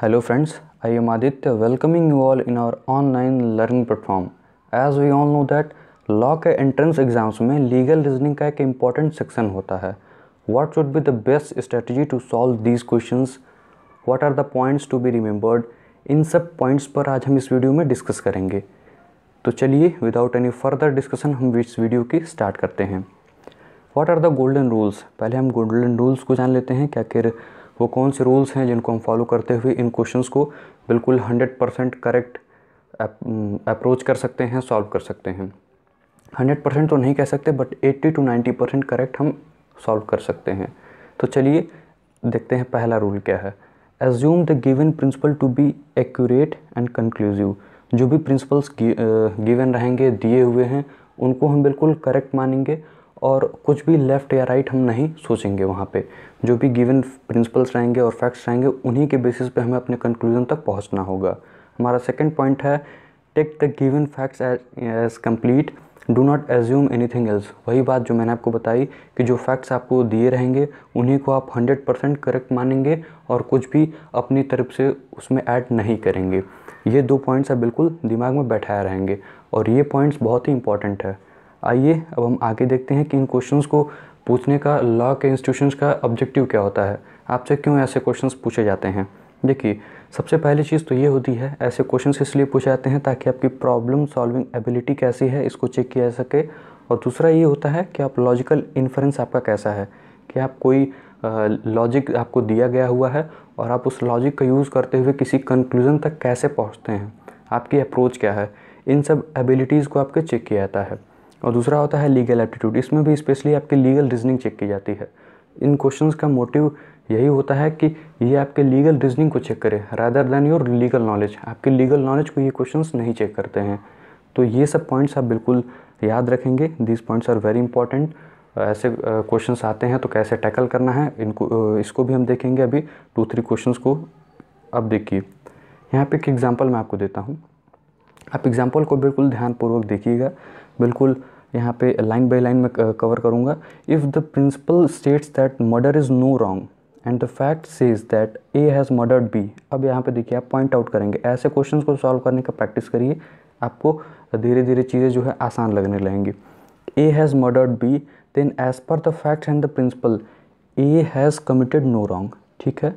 Hello friends I am Aditya welcoming you all in our online learning platform as we all know that law के entrance exams में legal reasoning का एक important section होता है what should be the best strategy to solve these question what are the points to be remembered in सब points पर आज हम इस वीडियो में डिस्कस करेंगे तो चलिए विदाउट एनी फर्दर डिस्कशन हम इस वीडियो की स्टार्ट करते हैं what are the golden rules पहले हम गोल्डन रूल्स को जान लेते हैं क्या आखिर वो कौन से रूल्स हैं जिनको हम फॉलो करते हुए इन क्वेश्चन को बिल्कुल हंड्रेड परसेंट करेक्ट अप्रोच कर सकते हैं सॉल्व कर सकते हैं हंड्रेड परसेंट तो नहीं कह सकते but eighty two ninety percent correct हम सॉल्व कर सकते हैं तो चलिए देखते हैं पहला रूल क्या है assume the given principle to be accurate and conclusive जो भी प्रिंसिपल्स गिवन रहेंगे दिए हुए हैं उनको हम बिल्कुल करेक्ट मानेंगे और कुछ भी लेफ़्ट या राइट हम नहीं सोचेंगे वहाँ पे जो भी गिवन प्रिंसिपल्स रहेंगे और फैक्ट्स रहेंगे उन्हीं के बेसिस पे हमें अपने कंक्लूजन तक पहुँचना होगा हमारा सेकेंड पॉइंट है take the given facts as complete do not assume anything else वही बात जो मैंने आपको बताई कि जो फैक्ट्स आपको दिए रहेंगे उन्हीं को आप हंड्रेड परसेंट करेक्ट मानेंगे और कुछ भी अपनी तरफ से उसमें ऐड नहीं करेंगे ये दो पॉइंट्स आप बिल्कुल दिमाग में बैठाए रहेंगे और ये पॉइंट्स बहुत ही इंपॉर्टेंट है आइए अब हम आगे देखते हैं कि इन क्वेश्चंस को पूछने का लॉ के इंस्टीट्यूशंस का ऑब्जेक्टिव क्या होता है आपसे क्यों ऐसे क्वेश्चंस पूछे जाते हैं देखिए सबसे पहली चीज़ तो ये होती है ऐसे क्वेश्चन इसलिए पूछे जाते हैं ताकि आपकी प्रॉब्लम सॉल्विंग एबिलिटी कैसी है इसको चेक किया जा सके और दूसरा ये होता है कि आप लॉजिकल इन्फ्रेंस आपका कैसा है कि आप कोई लॉजिक आपको दिया गया हुआ है और आप उस लॉजिक का यूज़ करते हुए किसी कंक्लूज़न तक कैसे पहुँचते हैं आपकी अप्रोच क्या है इन सब एबिलिटीज़ को आपके चेक किया जाता है और दूसरा होता है लीगल एप्टीट्यूड इसमें भी स्पेशली आपकी लीगल रीजनिंग चेक की जाती है इन क्वेश्चंस का मोटिव यही होता है कि ये आपके लीगल रीजनिंग को चेक करें rather than your legal knowledge आपके लीगल नॉलेज को ये क्वेश्चंस नहीं चेक करते हैं तो ये सब पॉइंट्स आप बिल्कुल याद रखेंगे these points are very important ऐसे क्वेश्चंस आते हैं तो कैसे टैकल करना है इनको इसको भी हम देखेंगे अभी टू थ्री क्वेश्चन को अब देखिए यहाँ पे एक एग्जाम्पल मैं आपको देता हूँ आप एग्जाम्पल को बिल्कुल ध्यानपूर्वक देखिएगा बिल्कुल यहाँ पे लाइन बाय लाइन में कवर करूँगा if the principle states that murder is no wrong and the fact says that A has murdered B अब यहाँ पे देखिए आप पॉइंट आउट करेंगे ऐसे क्वेश्चंस को सॉल्व करने का प्रैक्टिस करिए आपको धीरे धीरे चीज़ें जो है आसान लगने लगेंगी A has murdered B then as per the fact and the principle A has committed no wrong ठीक है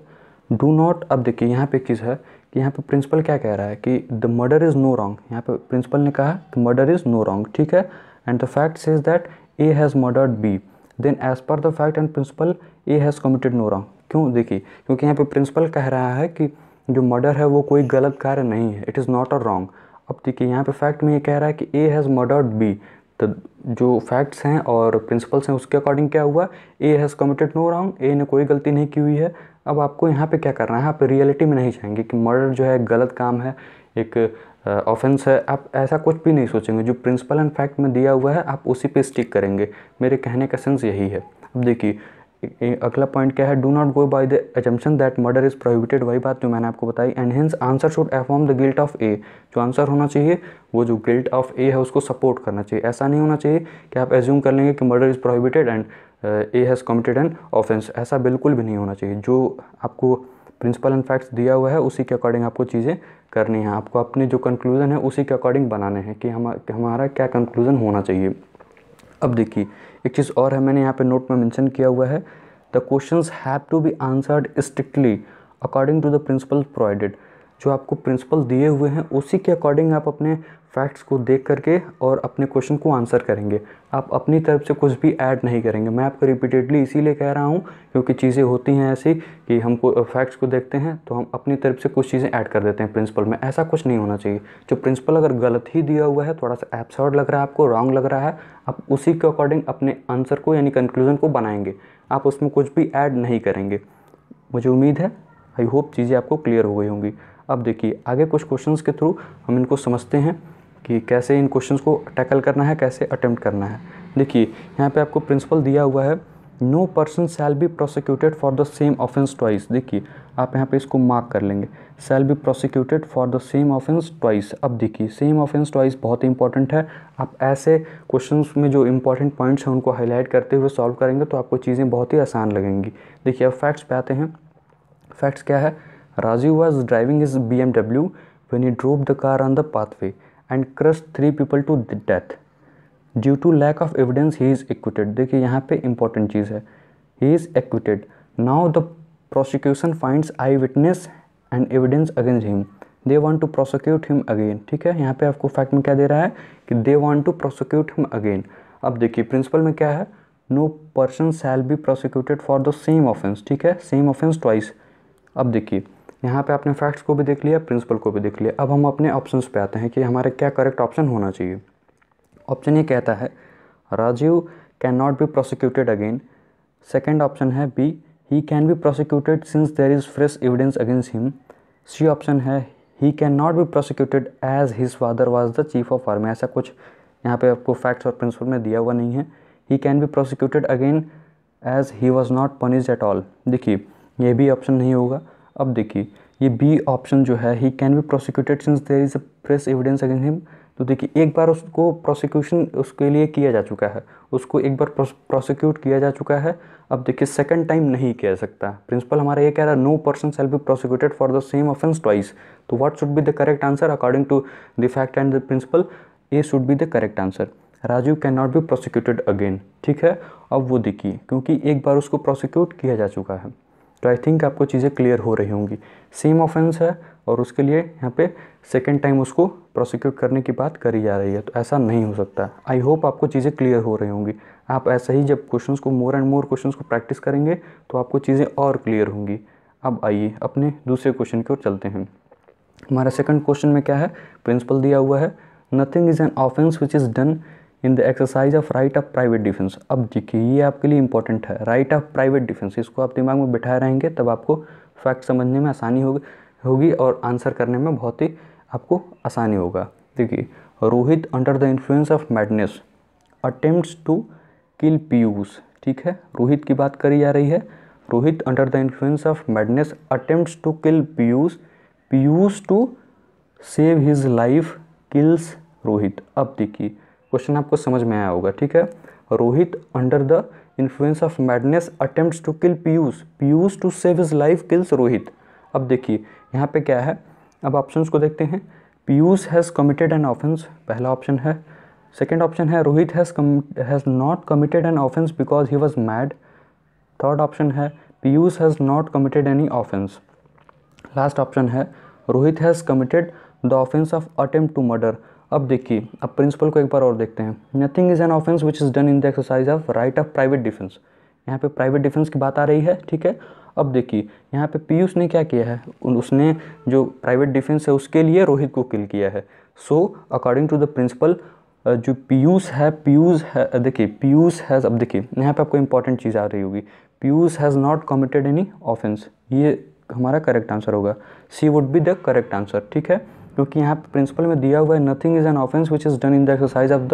डू नॉट अब देखिए यहाँ पे चीज़ है कि यहाँ पर प्रिंसिपल क्या कह रहा है कि the murder is no wrong यहाँ पर प्रिंसिपल ने कहा कि मर्डर इज़ नो रॉन्ग ठीक है and the fact is that A has murdered B then as per the fact and principle A has committed no wrong क्यों देखिए क्योंकि यहाँ पे प्रिंसिपल कह रहा है कि जो मर्डर है वो कोई गलत कार्य नहीं है it is not a wrong अब देखिए यहाँ पे फैक्ट में ये कह रहा है कि ए हैज़ मर्डर्ड बी तो जो फैक्ट्स हैं और प्रिंसिपल्स हैं उसके अकॉर्डिंग क्या हुआ A has committed no wrong A ने कोई गलती नहीं की हुई है अब आपको यहाँ पे क्या करना है आप रियलिटी में नहीं जाएंगे कि मर्डर जो है गलत काम है एक ऑफेंस है आप ऐसा कुछ भी नहीं सोचेंगे जो प्रिंसिपल एंड फैक्ट में दिया हुआ है आप उसी पर स्टिक करेंगे मेरे कहने का सेंस यही है अब देखिए अगला पॉइंट क्या है do not go by the assumption that murder is prohibited वही बात जो मैंने आपको बताई and hence answer should affirm the guilt of A जो आंसर होना चाहिए वो जो गिल्ट ऑफ ए है उसको सपोर्ट करना चाहिए ऐसा नहीं होना चाहिए कि आप एज्यूम कर लेंगे कि murder is prohibited and A has committed an offence ऐसा बिल्कुल भी नहीं होना चाहिए जो आपको प्रिंसिपल एंड फैक्ट्स दिया हुआ है उसी के अकॉर्डिंग आपको चीज़ें करनी है आपको अपने जो कंक्लूज़न है उसी के अकॉर्डिंग बनाने हैं कि हम हमारा क्या कंक्लूज़न होना चाहिए अब देखिए एक चीज़ और है मैंने यहाँ पे नोट में मेंशन किया हुआ है the questions have to be answered strictly according to the principle provided जो आपको प्रिंसिपल दिए हुए हैं उसी के अकॉर्डिंग आप अपने फैक्ट्स को देख करके और अपने क्वेश्चन को आंसर करेंगे आप अपनी तरफ से कुछ भी ऐड नहीं करेंगे मैं आपको रिपीटेडली इसीलिए कह रहा हूँ क्योंकि चीज़ें होती हैं ऐसी कि हम फैक्ट्स को देखते हैं तो हम अपनी तरफ से कुछ चीज़ें ऐड कर देते हैं प्रिंसिपल में ऐसा कुछ नहीं होना चाहिए जो प्रिंसिपल अगर गलत ही दिया हुआ है थोड़ा सा एब्सर्ड लग रहा है आपको रॉन्ग लग रहा है आप उसी के अकॉर्डिंग अपने आंसर को यानी कंक्लूजन को बनाएंगे आप उसमें कुछ भी ऐड नहीं करेंगे मुझे उम्मीद है आई होप चीज़ें आपको क्लियर हो गई होंगी अब देखिए आगे कुछ क्वेश्चंस के थ्रू हम इनको समझते हैं कि कैसे इन क्वेश्चंस को टैकल करना है कैसे अटैम्प्ट करना है देखिए यहाँ पे आपको प्रिंसिपल दिया हुआ है no person shall be prosecuted for the same offence twice देखिए आप यहाँ पे इसको मार्क कर लेंगे shall be prosecuted for the same offence twice अब देखिए सेम ऑफेंस ट्वाइस बहुत ही इंपॉर्टेंट है आप ऐसे क्वेश्चंस में जो इंपॉर्टेंट पॉइंट्स हैं उनको हाईलाइट करते हुए सॉल्व करेंगे तो आपको चीज़ें बहुत ही आसान लगेंगी देखिए अब फैक्ट्स पे आते हैं फैक्ट्स क्या है Raju was driving his BMW when he drove the car on the pathway and crushed three people to death. Due to lack of evidence, he is acquitted. देखिए यहाँ पे important चीज़ है He is acquitted. Now the prosecution finds eyewitness and evidence against him. They want to prosecute him again. ठीक है यहाँ पे आपको fact में क्या दे रहा है कि they want to prosecute him again. अब देखिए principle में क्या है No person shall be prosecuted for the same offence. ठीक है same offence twice. अब देखिए यहाँ पे आपने फैक्ट्स को भी देख लिया प्रिंसिपल को भी देख लिया अब हम अपने ऑप्शंस पे आते हैं कि हमारे क्या करेक्ट ऑप्शन होना चाहिए ऑप्शन ये कहता है Rajiv cannot be prosecuted again second option है B he can be prosecuted since there is fresh evidence against him C option है he cannot be prosecuted as his father was the chief of army ऐसा कुछ यहाँ पे आपको facts और principal में दिया हुआ नहीं है he can be prosecuted again as he was not punished at all देखिए ये भी ऑप्शन नहीं होगा अब देखिए ये बी ऑप्शन जो है he can be prosecuted since there is a fresh evidence against him तो देखिए एक बार उसको प्रोसिक्यूशन उसके लिए किया जा चुका है उसको एक बार प्रोसिक्यूट किया जा चुका है अब देखिए सेकंड टाइम नहीं किया सकता प्रिंसिपल हमारा ये कह रहा है no person shall be prosecuted for the same offence twice तो what should be the correct answer according to the fact and the principle A should be the correct answer Rajiv cannot be prosecuted again ठीक है अब वो देखिए क्योंकि एक बार उसको prosecute किया जा चुका है तो आई थिंक आपको चीज़ें क्लियर हो रही होंगी सेम ऑफेंस है और उसके लिए यहाँ पे सेकेंड टाइम उसको प्रोसिक्यूट करने की बात करी जा रही है तो ऐसा नहीं हो सकता आई होप आपको चीज़ें क्लियर हो रही होंगी आप ऐसे ही जब क्वेश्चन को मोर एंड मोर क्वेश्चन को प्रैक्टिस करेंगे तो आपको चीज़ें और क्लियर होंगी अब आइए अपने दूसरे क्वेश्चन की ओर चलते हैं हमारा सेकंड क्वेश्चन में क्या है प्रिंसिपल दिया हुआ है nothing is an offence which is done in the exercise of right of private defence अब देखिए ये आपके लिए इंपॉर्टेंट है राइट ऑफ प्राइवेट डिफेंस इसको आप दिमाग में बिठाए रहेंगे तब आपको फैक्ट समझने में आसानी होगी होगी और आंसर करने में बहुत ही आपको आसानी होगा देखिए Rohit under the influence of madness attempt to kill Piyush ठीक है रोहित की बात करी जा रही है Rohit under the influence of madness attempt to kill Piyush Piyush to save his life kills Rohit अब देखिए क्वेश्चन आपको समझ में आया होगा ठीक है Rohit under the influence of madness attempt to kill Piyush Piyush to save his life kills Rohit अब देखिए यहाँ पे क्या है अब ऑप्शन को देखते हैं Piyush has committed an offence पहला ऑप्शन है सेकेंड ऑप्शन है Rohit has has not committed an offence because he was mad third option है Piyush has not committed any offence last option है Rohit has committed the offence of attempt to murder अब देखिए अब principal को एक बार और देखते हैं nothing is an offence which is done in the exercise of right of private defence यहाँ पे प्राइवेट डिफेंस की बात आ रही है ठीक है अब देखिए यहाँ पे पीयूष ने क्या किया है उसने जो प्राइवेट डिफेंस है उसके लिए रोहित को किल किया है so according to the principle जो पीयूष है पीयूष है देखिए पीयूष हैज़ अब देखिए यहाँ पे आपको इंपॉर्टेंट चीज़ आ रही होगी Piyush has not committed any offence ये हमारा करेक्ट आंसर होगा C would be the correct answer ठीक है क्योंकि यहाँ पे प्रिंसिपल में दिया हुआ है nothing is an offence which is done in the exercise of the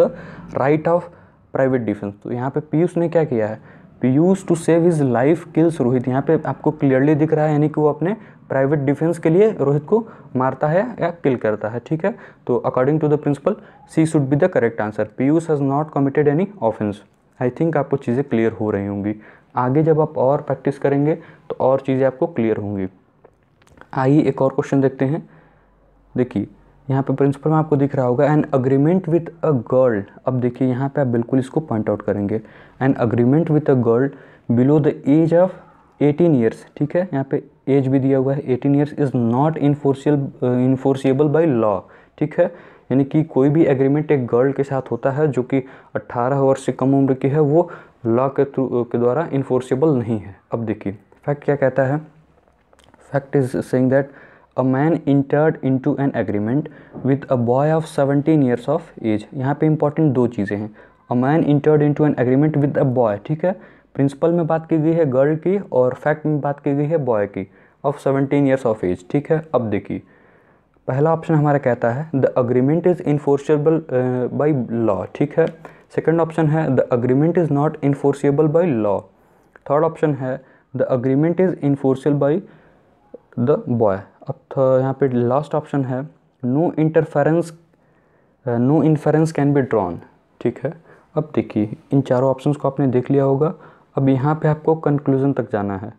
right of private defence तो यहाँ पे पीयूष ने क्या किया है Piyush to save his life kills Rohit यहाँ पे आपको क्लियरली दिख रहा है यानी कि वो अपने प्राइवेट डिफेंस के लिए रोहित को मारता है या किल करता है ठीक है तो according to the principle C should be the correct answer Piyush has not committed any offence I think आपको चीज़ें क्लियर हो रही होंगी आगे जब आप और प्रैक्टिस करेंगे तो और चीज़ें आपको क्लियर होंगी आइए एक और क्वेश्चन देखते हैं देखिए यहाँ पे प्रिंसिपल में आपको दिख रहा होगा an agreement with a girl अब देखिए यहाँ पे आप बिल्कुल इसको पॉइंट आउट करेंगे an agreement with a girl below the age of 18 years ठीक है यहाँ पे एज भी दिया हुआ है 18 years is not enforceable enforceable by law ठीक है यानी कि कोई भी एग्रीमेंट एक गर्ल के साथ होता है जो कि 18 वर्ष से कम उम्र की है वो लॉ के थ्रू uh, के द्वारा इन्फोर्सिबल नहीं है अब देखिए फैक्ट क्या कहता है fact is saying that a man entered to an agreement with a boy of seventeen years of age यहाँ पे इंपॉर्टेंट दो चीज़ें हैं a man entered to an agreement with a boy ठीक है प्रिंसिपल में बात की गई है गर्ल की और फैक्ट में बात की गई है बॉय की of seventeen years of age ठीक है अब देखिए पहला ऑप्शन हमारा कहता है the agreement is enforceable by law ठीक है सेकेंड ऑप्शन है the agreement is not enforceable by law third option है the agreement is enforceable by the boy अब तो यहाँ पे लास्ट ऑप्शन है no interference no inference can be drawn ठीक है अब देखिए इन चारों ऑप्शन को आपने देख लिया होगा अब यहाँ पे आपको कंक्लूजन तक जाना है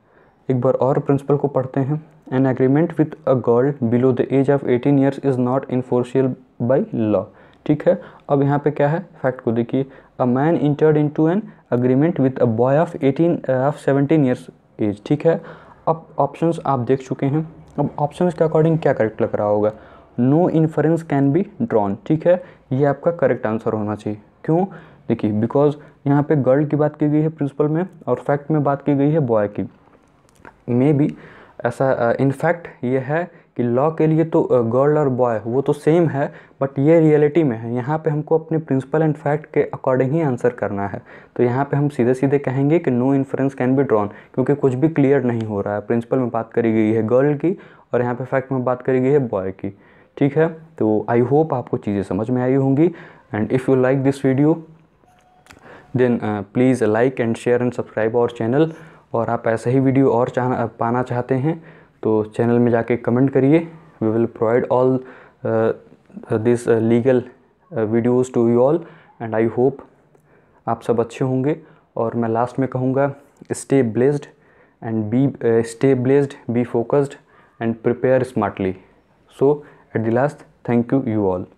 एक बार और प्रिंसिपल को पढ़ते हैं an agreement with a girl below the age of 18 years is not enforceable by law ठीक है अब यहाँ पे क्या है फैक्ट को देखिए a man entered into an agreement with a boy of eighteen of seventeen years age ठीक है अब ऑप्शंस आप देख चुके हैं अब ऑप्शन के अकॉर्डिंग क्या करेक्ट लग रहा होगा no inference can be drawn ठीक है ये आपका करेक्ट आंसर होना चाहिए क्यों देखिए बिकॉज यहाँ पे गर्ल की बात की गई है प्रिंसिपल में और फैक्ट में बात की गई है बॉय की मे बी ऐसा इनफैक्ट uh, ये है कि लॉ के लिए तो गर्ल और बॉय वो तो सेम है बट ये रियलिटी में है यहाँ पे हमको अपने प्रिंसिपल एंड फैक्ट के अकॉर्डिंग ही आंसर करना है तो यहाँ पे हम सीधे सीधे कहेंगे कि no inference can be drawn क्योंकि कुछ भी क्लियर नहीं हो रहा है प्रिंसिपल में बात करी गई है गर्ल की और यहाँ पर फैक्ट में बात करी गई है बॉय की ठीक है तो आई होप आपको चीज़ें समझ में आई होंगी and if you like this video then please like and share and subscribe our channel और आप ऐसे ही वीडियो और चाह पाना चाहते हैं तो चैनल में जाके कमेंट करिए we will provide all this legal videos to you all and I hope आप सब अच्छे होंगे और मैं लास्ट में कहूँगा stay blessed and be stay blessed be focused and prepare smartly so at the last thank you you all